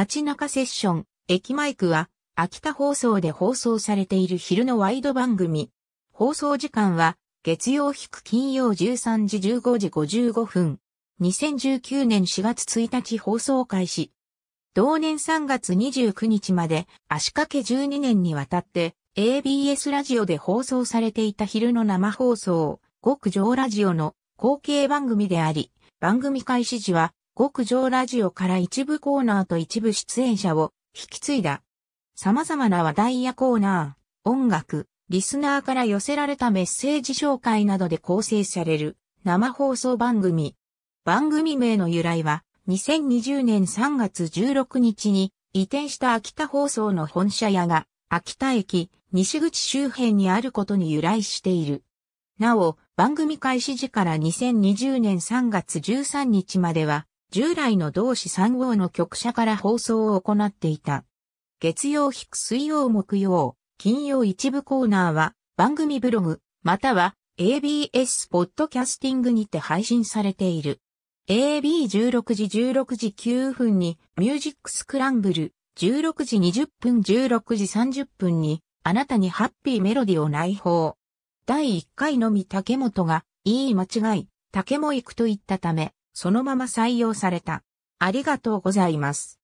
街中セッション、駅マイクは、秋田放送で放送されている昼のワイド番組。放送時間は、月曜引く金曜13時15時55分。2019年4月1日放送開始。同年3月29日まで足掛け12年にわたって ABS ラジオで放送されていた昼の生放送、極上ラジオの後継番組であり、番組開始時は極上ラジオから一部コーナーと一部出演者を引き継いだ。様々な話題やコーナー、音楽、リスナーから寄せられたメッセージ紹介などで構成される生放送番組。番組名の由来は2020年3月16日に移転した秋田放送の本社屋が秋田駅西口周辺にあることに由来している。なお、番組開始時から2020年3月13日までは従来の同志3号の局舎から放送を行っていた。月曜日水曜木曜、金曜一部コーナーは番組ブログ、または ABS ポッドキャスティングにて配信されている。AB16 時16時9分にミュージックスクランブル、16時20分16時30分にあなたにハッピーメロディを内包。第1回のみ竹本が、いい間違い、竹も行くと言ったため、そのまま採用された。ありがとうございます。